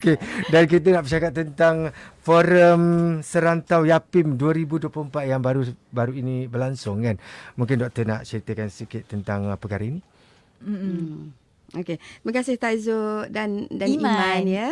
Okey, dan kita nak bercakap tentang forum serantau YAPIM 2024 yang baru baru ini berlangsung kan. Mungkin doktor nak ceritakan sikit tentang perkara ini. Mm-hmm. Okey. Terima kasih Taizo dan dan Iman. Iman ya.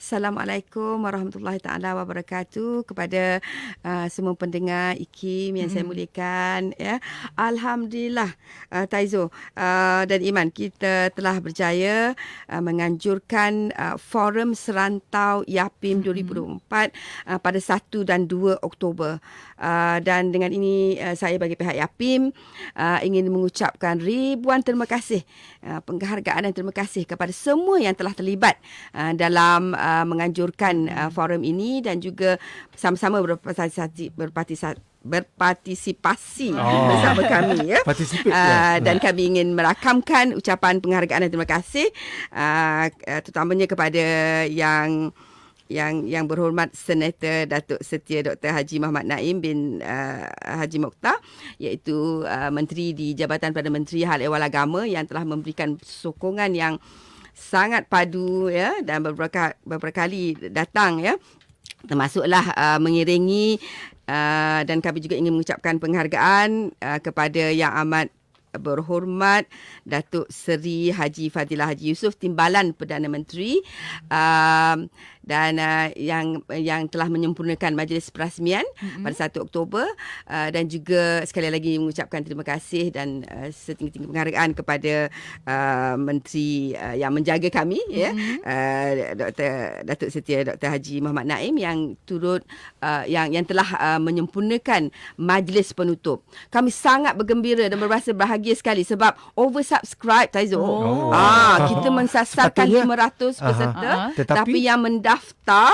Assalamualaikum warahmatullahi taala wabarakatuh kepada uh, semua pendengar IKIM yang mm-hmm. saya muliakan ya. Alhamdulillah uh, Taizo uh, dan Iman kita telah berjaya uh, menganjurkan uh, forum serantau YAPIM mm-hmm. 2024 uh, pada 1 dan 2 Oktober. Ah, dan dengan ini uh, saya bagi pihak Yapim uh, ingin mengucapkan ribuan terima kasih uh, penghargaan dan terima kasih kepada semua yang telah terlibat uh, dalam uh, menganjurkan uh, forum ini dan juga sama-sama berpartisipasi berpartisipasi berpartisipasi oh. bersama kami ya. Uh, dan hmm. kami ingin merakamkan ucapan penghargaan dan terima kasih uh, terutamanya kepada yang yang yang berhormat Senator Datuk Setia Dr Haji Muhammad Naim bin uh, Haji Mokhtar iaitu uh, menteri di Jabatan Perdana Menteri Hal Ehwal Agama yang telah memberikan sokongan yang sangat padu ya dan beberapa beberapa kali datang ya termasuklah uh, mengiringi uh, dan kami juga ingin mengucapkan penghargaan uh, kepada yang amat berhormat Datuk Seri Haji Fadilah Haji Yusuf Timbalan Perdana Menteri uh, dan uh, yang yang telah menyempurnakan majlis perasmian mm-hmm. pada 1 Oktober uh, dan juga sekali lagi mengucapkan terima kasih dan uh, setinggi-tinggi penghargaan kepada uh, menteri uh, yang menjaga kami ya. mm-hmm. ya uh, Dr Datuk Setia Dr Haji Muhammad Naim yang turut uh, yang yang telah uh, menyempurnakan majlis penutup. Kami sangat bergembira dan berasa bahagia sekali sebab over subscribe, Taizo. Oh. Ah kita mensasarkan Sepatutnya. 500 peserta uh-huh. tetapi yang mendah mendaftar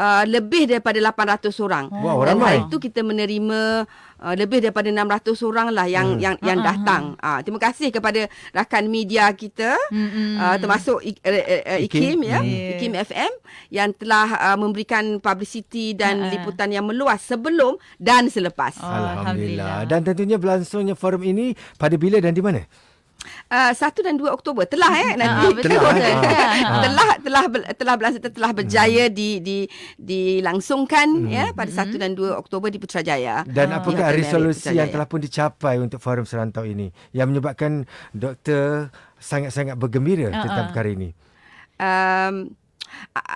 uh, lebih daripada 800 orang. Wow, Dan ramai. itu kita menerima uh, lebih daripada 600 orang lah yang hmm. yang yang uh-huh. datang. Uh, terima kasih kepada rakan media kita hmm. uh, termasuk I- uh, IKIM ya, hmm. IKIM FM yang telah uh, memberikan publicity dan uh liputan yang meluas sebelum dan selepas. Oh, Alhamdulillah. Alhamdulillah. Dan tentunya berlangsungnya forum ini pada bila dan di mana? Ah, satu uh, dan dua Oktober telah eh ah, nanti uh, betul, betul, betul. Ah. telah telah telah telah telah, telah berjaya hmm. di di dilangsungkan hmm. ya pada hmm. satu hmm. dan dua Oktober di Putrajaya dan uh. apakah Hotel resolusi Putrajaya. yang telah pun dicapai untuk forum serantau ini yang menyebabkan doktor sangat-sangat bergembira uh, tentang uh. perkara ini um,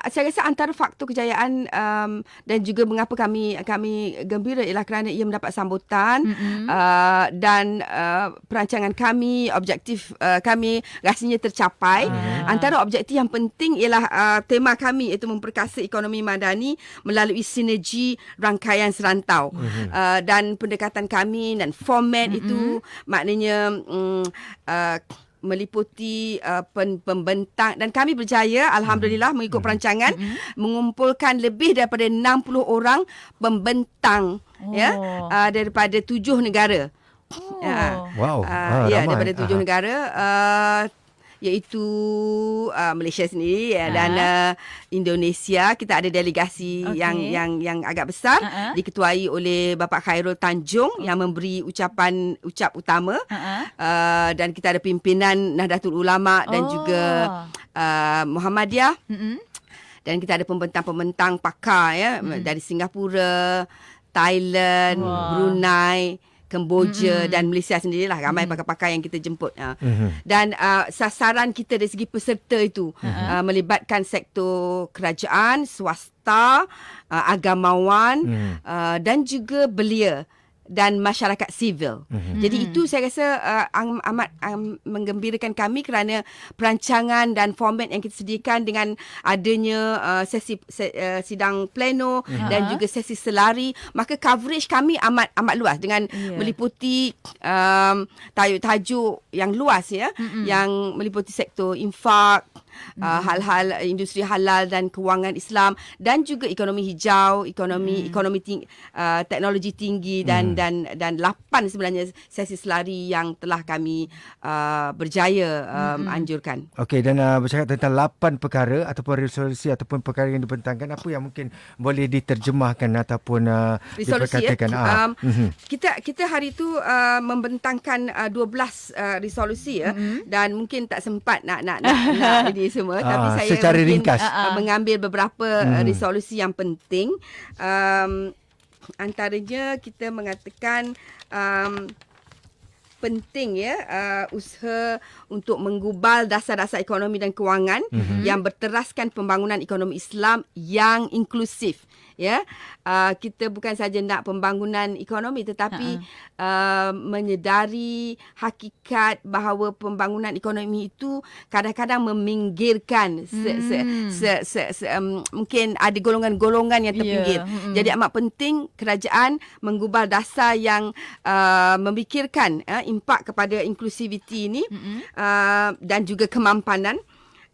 saya rasa antara faktor kejayaan um, dan juga mengapa kami kami gembira ialah kerana ia mendapat sambutan mm-hmm. uh, dan uh, perancangan kami objektif uh, kami rasanya tercapai ah. antara objektif yang penting ialah uh, tema kami iaitu memperkasa ekonomi madani melalui sinergi rangkaian serantau mm-hmm. uh, dan pendekatan kami dan format mm-hmm. itu maknanya um, uh, meliputi uh, pembentang dan kami berjaya alhamdulillah hmm. mengikut hmm. perancangan hmm. mengumpulkan lebih daripada 60 orang pembentang ya, oh. ya uh, daripada tujuh negara. Oh. Uh, wow. Uh, ah, ya yeah, daripada tujuh uh. negara uh, iaitu uh, Malaysia sendiri uh-huh. dan uh, Indonesia kita ada delegasi okay. yang yang yang agak besar uh-huh. diketuai oleh Bapak Khairul Tanjung uh-huh. yang memberi ucapan ucap utama uh-huh. uh, dan kita ada pimpinan Nahdlatul Ulama oh. dan juga uh, Muhammadiyah uh-huh. dan kita ada pembentang-pembentang pakar ya uh-huh. dari Singapura, Thailand, wow. Brunei Kemboja mm-hmm. dan Malaysia sendirilah ramai mm-hmm. pakar-pakar yang kita jemput uh. mm-hmm. dan uh, sasaran kita dari segi peserta itu mm-hmm. uh, melibatkan sektor kerajaan swasta uh, agamawan mm-hmm. uh, dan juga belia mm-hmm dan masyarakat sivil. Mm-hmm. Jadi mhm. itu saya rasa uh, amat um, menggembirakan kami kerana perancangan dan format yang kita sediakan dengan adanya uh, sesi se, uh, sidang pleno mm-hmm. dan juga sesi selari maka coverage kami amat amat luas dengan yeah. meliputi um, tajuk-tajuk yang luas ya mm-hmm. yang meliputi sektor infak Ah, hal-hal hmm uh, industri halal dan kewangan Islam dan juga ekonomi hijau, ekonomi mm. ekonomi ting, uh, teknologi tinggi dan mm. dan dan lapan sebenarnya sesi selari yang telah kami uh, berjaya um, mm. anjurkan. Okey dan uh, bercakap tentang lapan perkara ataupun resolusi ataupun perkara yang dibentangkan apa yang mungkin boleh diterjemahkan ataupun uh, diperkatakan. Ya? Ah. Um, mhm. Kita kita hari itu uh, membentangkan uh, 12 uh, resolusi ya mm-hmm. dan mungkin tak sempat nak nak nak, nak jadi ni semua uh, tapi saya secara ringkas ah, ah, mengambil beberapa hmm. resolusi yang penting um, antaranya kita mengatakan um, penting ya uh, usaha untuk menggubal dasar-dasar ekonomi dan kewangan mm-hmm. yang berteraskan pembangunan ekonomi Islam yang inklusif ya uh, kita bukan saja nak pembangunan ekonomi tetapi uh, menyedari hakikat bahawa pembangunan ekonomi itu kadang-kadang meminggirkan se- hmm. se- se- se- se- um, mungkin ada golongan-golongan yang ya, terpinggir yeah. hmm. jadi amat penting kerajaan mengubah dasar yang uh, memikirkan uh, impak kepada inklusiviti ini hmm. uh, dan juga kemampanan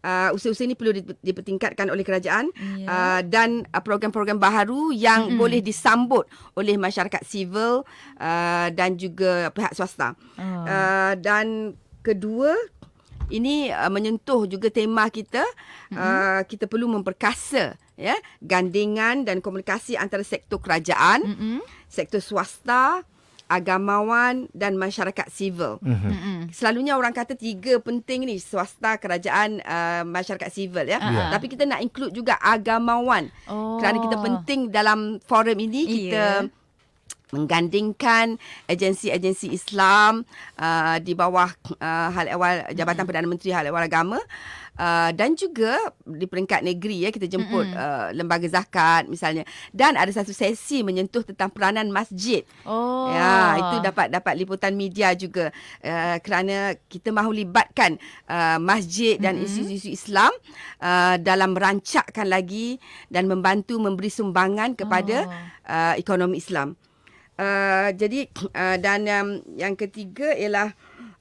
uh, usaha-usaha ini perlu dipertingkatkan oleh kerajaan yeah. uh, dan uh, program-program baharu yang hmm boleh disambut oleh masyarakat sivil uh, dan juga pihak swasta. Oh. Uh, dan kedua ini uh, menyentuh juga tema kita hmm uh, kita perlu memperkasa ya gandingan dan komunikasi antara sektor kerajaan mm-hmm. sektor swasta agamawan dan masyarakat sivil. Mm-hmm. Selalunya orang kata tiga penting ni swasta, kerajaan, uh, masyarakat sivil ya. Uh-huh. Tapi kita nak include juga agamawan. Oh. Kerana kita penting dalam forum ini kita menggandingkan agensi-agensi Islam uh, di bawah uh, hal ehwal Jabatan Perdana Menteri Hal Ehwal Agama uh, dan juga di peringkat negeri ya kita jemput mm-hmm. uh, lembaga zakat misalnya dan ada satu sesi menyentuh tentang peranan masjid. Oh. Ya, itu dapat dapat liputan media juga uh, kerana kita mahu libatkan uh, masjid dan mm-hmm. institusi Islam uh, dalam merancakkan lagi dan membantu memberi sumbangan kepada oh. uh, ekonomi Islam. Uh, jadi uh, dan um, yang ketiga ialah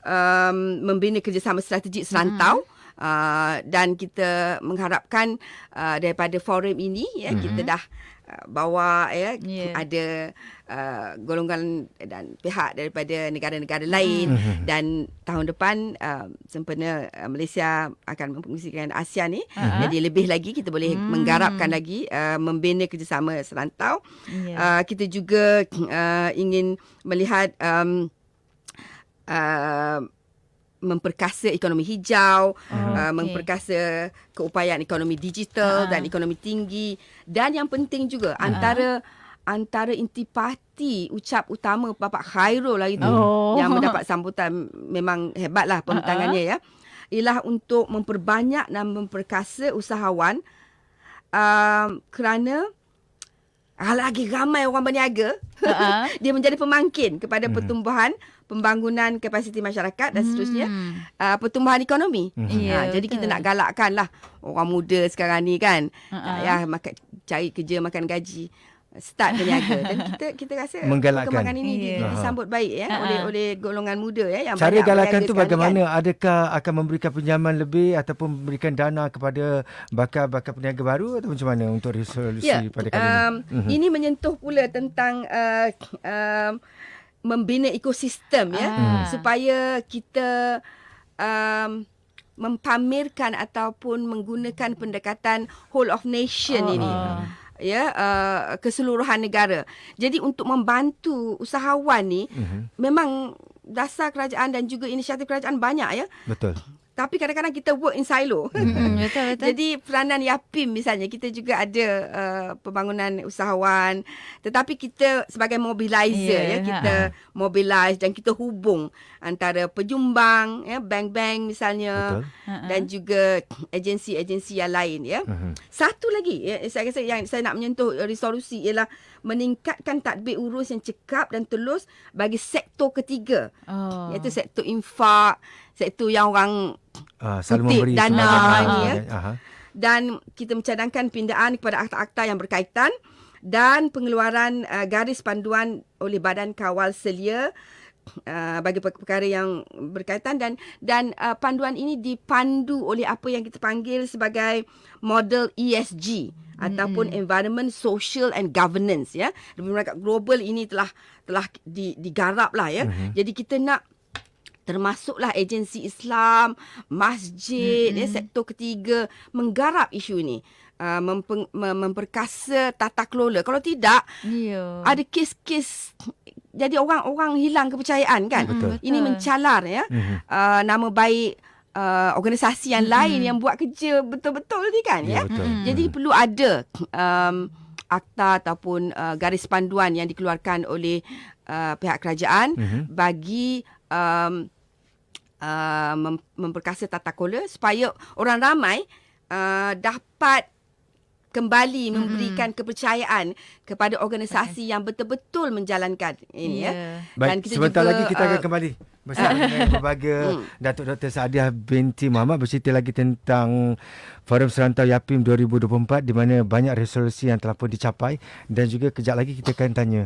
um, membina kerjasama strategik serantau. Hmm. Uh, dan kita mengharapkan uh, daripada forum ini ya mm-hmm. kita dah ah, bawa ya yeah. ada uh, golongan dan pihak daripada negara-negara lain mm-hmm. dan tahun depan uh, sempena Malaysia akan mempengusikan Asia ni mm-hmm. jadi lebih lagi kita boleh mm-hmm. menggarapkan lagi uh, membina kerjasama serantau yeah. Ya. uh, kita juga uh, ingin melihat um, uh, memperkasa ekonomi hijau, okay. uh, memperkasa keupayaan ekonomi digital uh. dan ekonomi tinggi dan yang penting juga uh. antara antara intipati ucap utama Bapak Khairul itu oh. yang mendapat sambutan memang hebatlah pembentangannya uh-uh. ya. Ialah untuk memperbanyak dan memperkasa usahawan uh, kerana lagi ramai orang berniaga uh-uh. dia menjadi pemangkin kepada hmm. pertumbuhan uh pembangunan kapasiti masyarakat dan seterusnya hmm. uh, pertumbuhan ekonomi. Hmm. Ha, yeah, uh, jadi kita nak galakkan lah orang muda sekarang ni kan. Uh-uh. Ya cari kerja makan gaji start berniaga dan kita kita rasa perkembangan ini yeah. disambut baik ya uh-huh. oleh oleh golongan muda ya yang cari galakan tu kan. bagaimana kan? adakah akan memberikan pinjaman lebih ataupun memberikan dana kepada bakal-bakal peniaga baru atau macam mana untuk resolusi yeah. pada kali um, ini. Mhm. ini menyentuh pula tentang uh, um, membina ekosistem ya ah. hmm. supaya kita um, mempamerkan ataupun menggunakan pendekatan whole of nation oh. ini ah, ah. ya uh, keseluruhan negara. Jadi untuk membantu usahawan ni mm-hmm. memang dasar kerajaan dan juga inisiatif kerajaan banyak ya. Betul tapi kadang-kadang kita work in silo. Mm-hmm, betul betul. Jadi peranan Yapim misalnya kita juga ada uh, pembangunan usahawan tetapi kita sebagai mobilizer yeah, ya, ya kita ha. mobilize dan kita hubung antara pejumbang, ya bank-bank misalnya betul. dan juga agensi-agensi yang lain ya. Uh-huh. Satu lagi ya, saya rasa yang saya nak menyentuh uh, resolusi ialah meningkatkan tadbir urus yang cekap dan telus bagi sektor ketiga. Oh. Iaitu sektor infak, sektor yang orang Ah, selalu Kutip dana ini ah, ya. Dan kita mencadangkan pindaan kepada akta-akta yang berkaitan dan pengeluaran uh, garis panduan oleh badan kawal selia uh, bagi perkara yang berkaitan dan dan uh, panduan ini dipandu oleh apa yang kita panggil sebagai model ESG hmm ataupun environment social and governance ya lebih merangkak global ini telah telah digarap lah ya mm-hmm. jadi kita nak termasuklah agensi Islam, masjid, mm-hmm. ya, sektor ketiga menggarap isu ini. Uh, ah, mempeng, mem- memperkasa tata kelola. Kalau tidak, yeah. ada kes-kes jadi orang-orang hilang kepercayaan kan. Mm, betul. Ini mencalar ya mm-hmm. uh, nama baik uh, organisasi yang hmm lain yang buat kerja betul-betul ni kan. Yeah, ya? hmm Jadi perlu ada um, akta ataupun uh, garis panduan yang dikeluarkan oleh uh, pihak kerajaan hmm bagi um, uh, mem- memperkasa tata kola supaya orang ramai uh, dapat kembali mm-hmm. memberikan kepercayaan kepada organisasi okay. yang betul-betul menjalankan ini yeah. ya. Baik, Dan kita sebentar juga, lagi kita uh, akan kembali bersama dengan pelbagai mm. Datuk Dr. Saadiah binti Muhammad bercerita lagi tentang Forum Serantau YAPIM 2024 di mana banyak resolusi yang telah pun dicapai dan juga kejap lagi kita akan tanya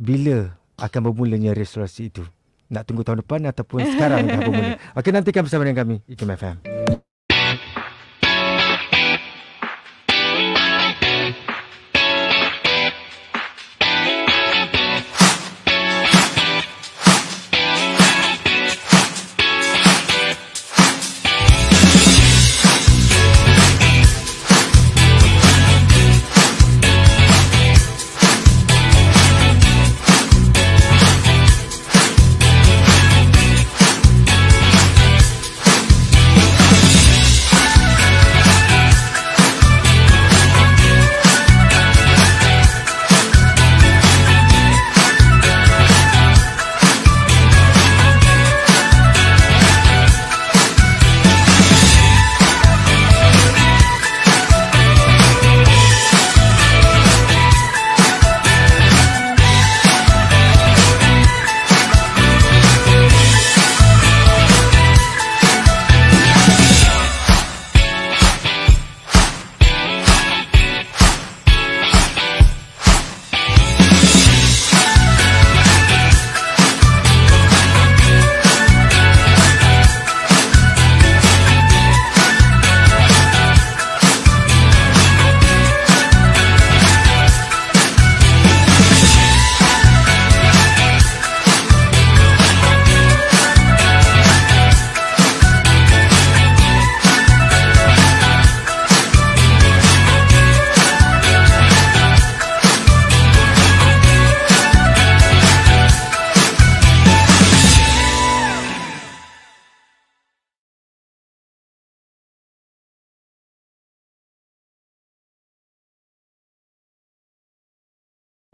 bila akan bermulanya resolusi itu nak tunggu tahun depan ataupun sekarang dah bermula. Okey nantikan bersama dengan kami. Ikim FM.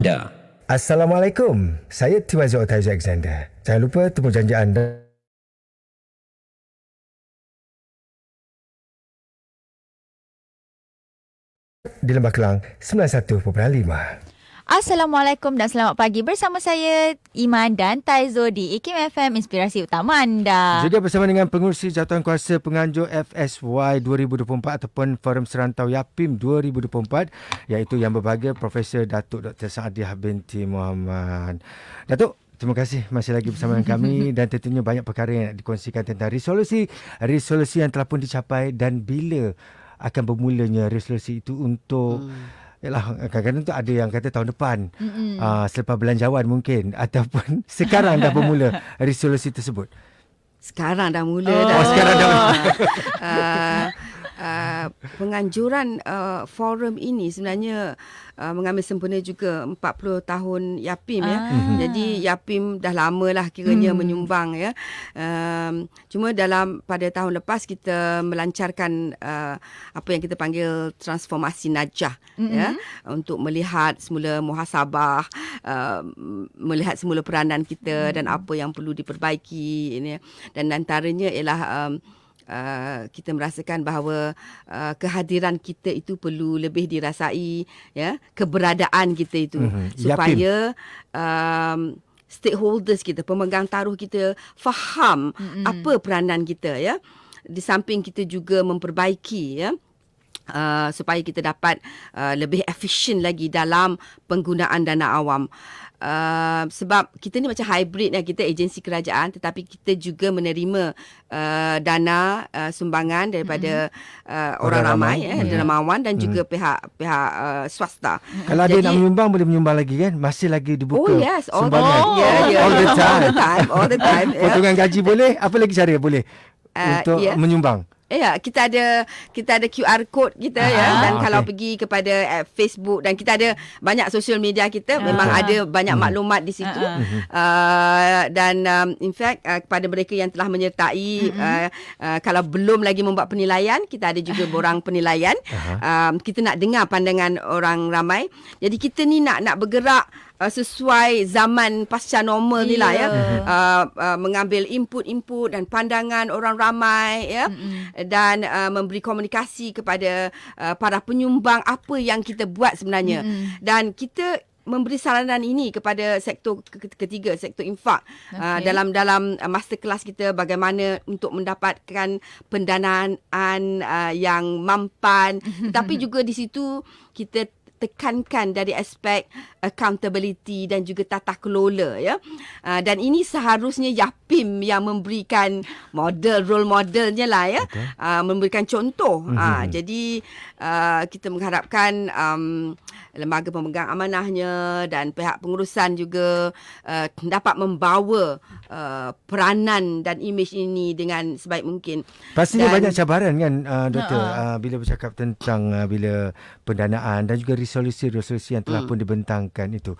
anda. Assalamualaikum, saya Tim Aziz Otaji Alexander. Jangan lupa temu janji anda. Di Lembah Kelang, 91.5. Assalamualaikum dan selamat pagi bersama saya Iman dan Taizo di IKIM FM Inspirasi Utama Anda. Juga bersama dengan pengurusi jawatan kuasa penganjur FSY 2024 ataupun Forum Serantau YAPIM 2024 iaitu yang berbahagia Profesor Datuk Dr. Saadiah binti Muhammad. Datuk, Terima kasih masih lagi bersama dengan kami dan tentunya banyak perkara yang nak dikongsikan tentang resolusi resolusi yang telah pun dicapai dan bila akan bermulanya resolusi itu untuk hmm Yalah, kadang-kadang tu ada yang kata tahun depan mm-hmm. uh, selepas belanjawan mungkin ataupun sekarang dah bermula resolusi tersebut. Sekarang dah mula oh. dah. Oh, sekarang dah. Mula. uh, Uh, penganjuran uh, forum ini sebenarnya uh, mengambil sempena juga 40 tahun YAPIM ya. ah. ya. Jadi YAPIM dah lamalah kiranya hmm. menyumbang ya. Uh, cuma dalam pada tahun lepas kita melancarkan uh, apa yang kita panggil transformasi najah mm-hmm. ya untuk melihat semula muhasabah uh, melihat semula peranan kita mm-hmm. dan apa yang perlu diperbaiki ini dan antaranya ialah um, Uh, kita merasakan bahawa uh, kehadiran kita itu perlu lebih dirasai ya keberadaan kita itu mm-hmm. supaya um, stakeholders kita pemegang taruh kita faham mm-hmm. apa peranan kita ya di samping kita juga memperbaiki ya Uh, supaya kita dapat uh, lebih efisien lagi dalam penggunaan dana awam. Uh, uh, sebab kita ni macam hybrid ya kita agensi kerajaan tetapi kita juga menerima uh, dana uh, sumbangan daripada mhm. uh, orang, orang ramai, ramai ya eh, yeah. Mhm. dan juga mm-hmm. pihak pihak uh, swasta. Mhm. Kalau Jadi, ada nak menyumbang boleh menyumbang lagi kan masih lagi dibuka. Oh yes all oh. Yeah, yeah. all the time all the time all the time. Potongan gaji boleh apa lagi cara boleh uh, untuk yeah. menyumbang. Eh, ya, kita ada kita ada QR code kita ya. ah, ya dan okay. kalau pergi kepada uh, Facebook dan kita ada banyak social media kita ah, memang betul. ada banyak hmm. maklumat di situ. Ah, uh, dan um, in fact uh, kepada mereka yang telah menyertai mm-hmm. uh, uh, kalau belum lagi membuat penilaian, kita ada juga borang penilaian. Uh-huh. Uh, kita nak dengar pandangan orang ramai. Jadi kita ni nak nak bergerak uh, sesuai zaman pasca normal ni lah ya uh, uh, mengambil input-input dan pandangan orang ramai ya mm-hmm. dan uh, memberi komunikasi kepada uh, para penyumbang apa yang kita buat sebenarnya mm-hmm. dan kita memberi saranan ini kepada sektor ketiga sektor infak okay. uh, dalam dalam uh, masterclass kita bagaimana untuk mendapatkan pendanaan uh, yang mampan tapi juga di situ kita tekankan dari aspek accountability dan juga tata kelola ya. Uh, dan ini seharusnya YAPIM yang memberikan model role modelnya lah ya. Uh, memberikan contoh. Mm-hmm. Uh, jadi uh, kita mengharapkan um, lembaga pemegang amanahnya dan pihak pengurusan juga uh, dapat membawa uh, peranan dan imej ini dengan sebaik mungkin. Pastinya dan, banyak cabaran kan uh, doktor uh, uh, bila bercakap tentang uh, bila pendanaan dan juga resolusi-resolusi yang telah uh, pun dibentangkan itu.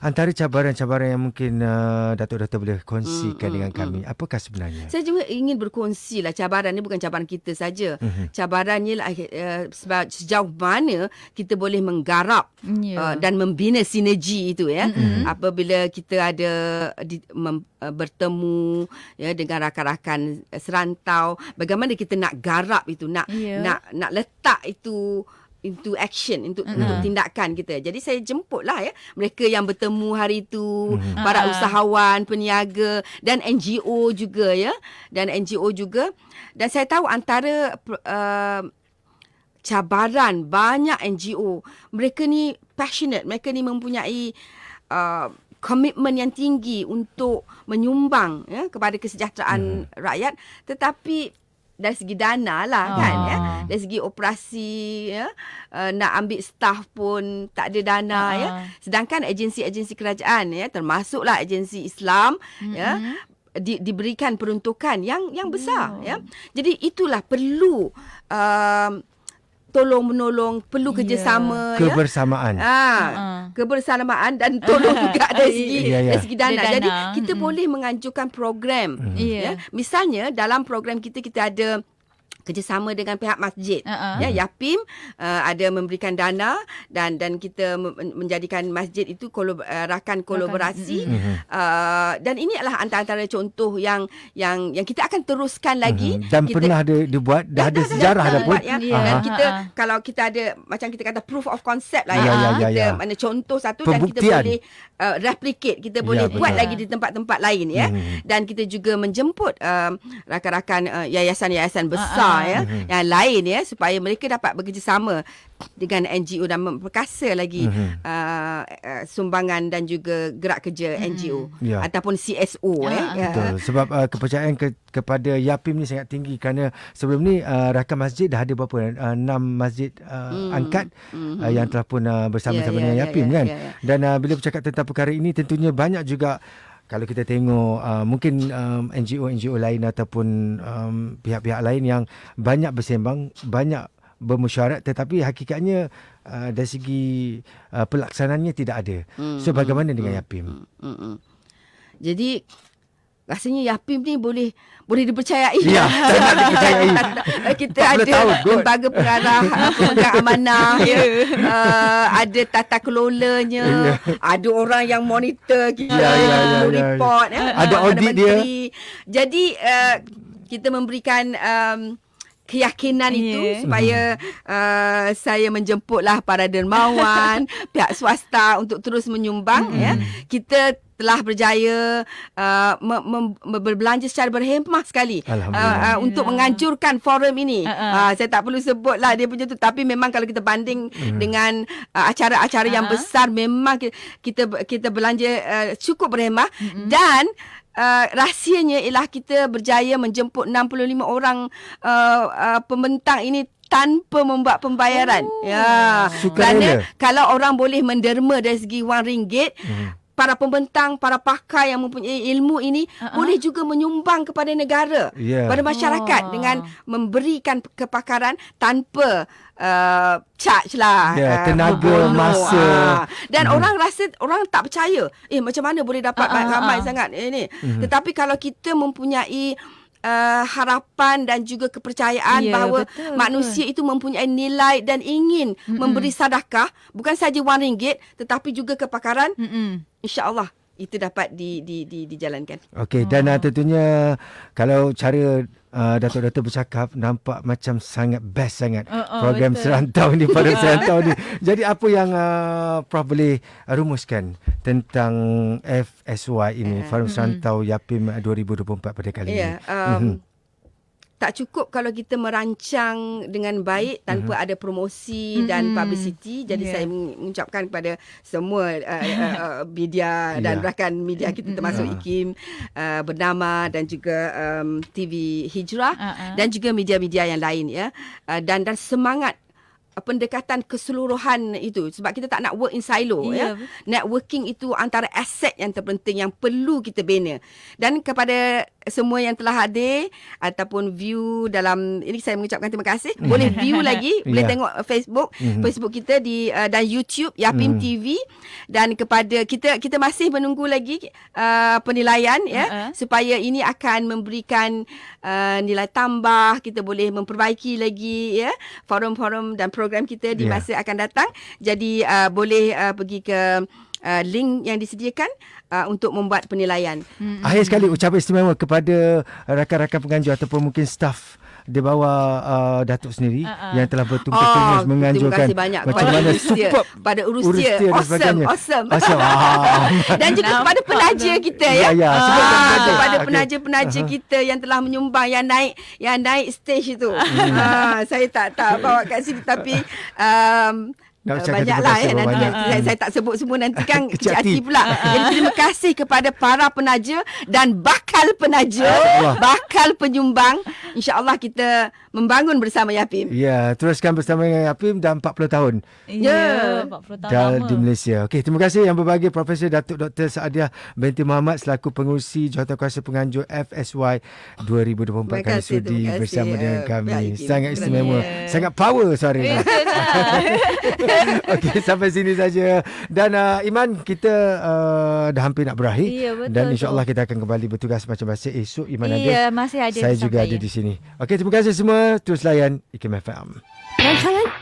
Antara cabaran-cabaran yang mungkin uh, Datuk Doktor boleh kongsikan uh, uh, dengan hmm, kami. apakah sebenarnya? Saya juga ingin berkongsilah cabaran ini bukan cabaran kita saja. Uh-huh. Cabarannya uh, eh, eh, sebab sejauh mana kita boleh menggarap yeah. uh, dan membina sinergi itu ya. Uh-huh. Apabila kita ada di, mem, uh, ber bertemu ya dengan rakan-rakan eh, serantau bagaimana kita nak garap itu nak yeah. nak nak letak itu into action untuk uh-huh. untuk tindakan kita. Jadi saya jemput lah ya mereka yang bertemu hari itu, uh-huh. para ah. usahawan, peniaga dan NGO juga ya. Dan NGO juga dan saya tahu antara uh, cabaran banyak NGO, mereka ni passionate, mereka ni mempunyai eh, komitmen yang tinggi untuk menyumbang ya kepada kesejahteraan yeah. Mhm. rakyat tetapi dari segi dana lah ah. kan ya dari segi operasi ya uh, nak ambil staff pun tak ada dana ah. ya sedangkan agensi-agensi kerajaan ya termasuklah agensi Islam mm-hmm. ya mhm. di, diberikan peruntukan yang yang besar oh. ya jadi itulah perlu um, tolong menolong perlu ya. kerjasama yeah. kebersamaan ya? ha uh-huh. kebersamaan dan tolong juga dari segi yeah, yeah. dari segi dana, dana. jadi kita mm-hmm. boleh menganjurkan program mm-hmm. yeah. ya misalnya dalam program kita kita ada kerjasama dengan pihak masjid. Uh-uh. Ya Yapim uh, ada memberikan dana dan dan kita menjadikan masjid itu kolob, uh, rakan kolaborasi Uh-huh. Uh, dan ini adalah antara-antara contoh yang yang yang kita akan teruskan mm-hmm. lagi. Uh-huh. Dan kita, pernah dia dibuat dah, dah ada dah, sejarah dah, dah, dah buat. Ya. Uh-huh. Dan kita uh-huh. kalau kita ada macam kita kata proof of concept lah uh-huh. ya. Uh-huh. Kita uh-huh. mana contoh satu Pembuktian. dan kita boleh uh, replicate, kita boleh ya, buat lagi di tempat-tempat lain ya. uh Dan kita juga menjemput uh, rakan-rakan uh, yayasan-yayasan besar ya mm-hmm. yang lain ya supaya mereka dapat bekerjasama dengan NGO dan memperkasa lagi mm-hmm. uh, uh, sumbangan dan juga gerak kerja mm-hmm. NGO yeah. ataupun CSO yeah. eh ya. betul ya. sebab uh, kepercayaan ke- kepada YAPIM ni sangat tinggi kerana sebelum ni uh, rakan masjid dah ada berapa uh, 6 masjid uh, mm-hmm. angkat uh, yang telah pun uh, bersama-sama ya, yeah, yeah, dengan YAPIM yeah, yeah, kan yeah, yeah. dan uh, bila bercakap tentang perkara ini tentunya banyak juga kalau kita tengok uh, mungkin um, NGO-NGO lain ataupun um, pihak-pihak lain yang banyak bersembang, banyak bermusyarat tetapi hakikatnya uh, dari segi uh, pelaksanaannya tidak ada. Hmm, so bagaimana hmm, dengan hmm, YAPIM? Hmm, hmm. hmm. Jadi Rasanya Yapim ni boleh boleh dipercayai. Ya, sangat dipercayai. kita ada lembaga pengarah pemegang amanah. Ya. ya. Uh, ada tata kelolanya. Ya. Ada orang yang monitor kita. Ya, ya, ya, ya, ya. report. Ya, ya. Ada audit dia. Jadi, uh, kita memberikan... Um, keyakinan yeah. itu supaya uh, saya menjemputlah para dermawan, pihak swasta untuk terus menyumbang mm-hmm. ya. Kita telah berjaya uh, berbelanja secara berhemah sekali uh, uh, untuk ya. menghancurkan forum ini. Uh-uh. Uh, saya tak perlu sebutlah dia punya tu tapi memang kalau kita banding uh-huh. dengan uh, acara-acara uh-huh. yang besar memang kita kita, kita belanja uh, cukup berhemah uh-huh. dan uh, rahsianya ialah kita berjaya menjemput 65 orang uh, uh, pembentang ini tanpa membuat pembayaran. Oh. Ya. Kerana kalau orang boleh menderma dari segi wang ringgit, hmm para pembentang, para pakar yang mempunyai ilmu ini uh-huh. boleh juga menyumbang kepada negara, yeah. Ya. pada masyarakat oh. dengan memberikan kepakaran tanpa uh, charge lah. Ya, yeah, tenaga, uh, masa. Uh. Dan hmm. orang rasa, orang tak percaya. Eh, macam mana boleh dapat uh-huh. ramai uh-huh. sangat eh, ini. Uh-huh. Hmm. Tetapi kalau kita mempunyai uh, harapan dan juga kepercayaan yeah, bahawa betul, manusia betul. itu mempunyai nilai dan ingin mm-hmm. memberi sadakah bukan sahaja wang ringgit tetapi juga kepakaran mm-hmm. insyaallah itu dapat di di di dijalankan. Okey oh. dan oh. tentunya kalau cara uh, ah, Dato-dato bercakap nampak macam sangat best sangat oh, oh, program betul. serantau ni program serantau ni. Jadi apa yang uh, Prof boleh rumuskan tentang FSY ini, uh, Forum mm-hmm. Serantau YAPIM 2024 pada kali yeah, ini? Um, mm-hmm tak cukup kalau kita merancang dengan baik mm-hmm. tanpa mm-hmm. ada promosi mm-hmm. dan publicity jadi yeah. saya mengucapkan kepada semua uh, uh, uh, uh, media dan yeah. rakan media kita mm-hmm. termasuk uh. Ikim uh, bernama dan juga um, TV Hijrah uh-uh. dan juga media-media yang lain ya uh, dan dan semangat uh, pendekatan keseluruhan itu sebab kita tak nak work in silo yeah. ya, ya. networking itu antara aset yang terpenting yang perlu kita bina dan kepada semua yang telah hadir ataupun view dalam ini saya mengucapkan terima kasih hmm. boleh view lagi ya. boleh tengok Facebook mm-hmm. Facebook kita di uh, dan YouTube Yapim mm. TV dan kepada kita kita masih menunggu lagi uh, penilaian ya uh-huh. supaya ini akan memberikan uh, nilai tambah kita boleh memperbaiki lagi ya forum-forum dan program kita di yeah. masa akan datang jadi uh, boleh uh, pergi ke uh, uh, link yang disediakan uh, untuk membuat penilaian. Hmm. Akhir sekali ucapan istimewa kepada uh, rakan-rakan penganjur ataupun mungkin staff di bawah uh, Datuk sendiri uh-uh. yang telah bertumpah-tumpah oh, menganjurkan macam mana superb pada urusia awesome dan sebagainya. awesome, awesome. Ah. dan juga kepada penaja kita ya, ya, ya ah, kepada penaja-penaja kita yang telah menyumbang yang naik yang naik stage itu hmm. saya tak tak bawa kat sini tapi um, Eh, eh, Nak uh, banyak lah eh. Banyak. Nanti, saya, saya tak sebut semua nanti kan kecil hati pula. Ah, Jadi ah. terima kasih kepada para penaja dan bakal penaja, ya, bakal penyumbang. InsyaAllah kita membangun bersama Yapim. Ya, yeah, teruskan bersama dengan Yapim dah 40 tahun. Ya, yeah, 40 tahun dah lama. Di Malaysia. Okay terima kasih yang berbagi Profesor Datuk Dr. Saadiah Binti Muhammad selaku pengurusi Jawatankuasa Penganjur FSY 2024 kali sudi bersama dengan ya, kami. Ya Sangat istimewa. Sangat power suara. Yeah. Okey sampai sini saja. Dan uh, Iman kita uh, dah hampir nak berakhir. Ya, betul, dan insyaAllah kita akan kembali bertugas macam macam esok eh, Iman ya, ada. masih ada. Saya juga ada ya. di sini. Okey terima kasih semua. Terus layan IKM FM. Rancangan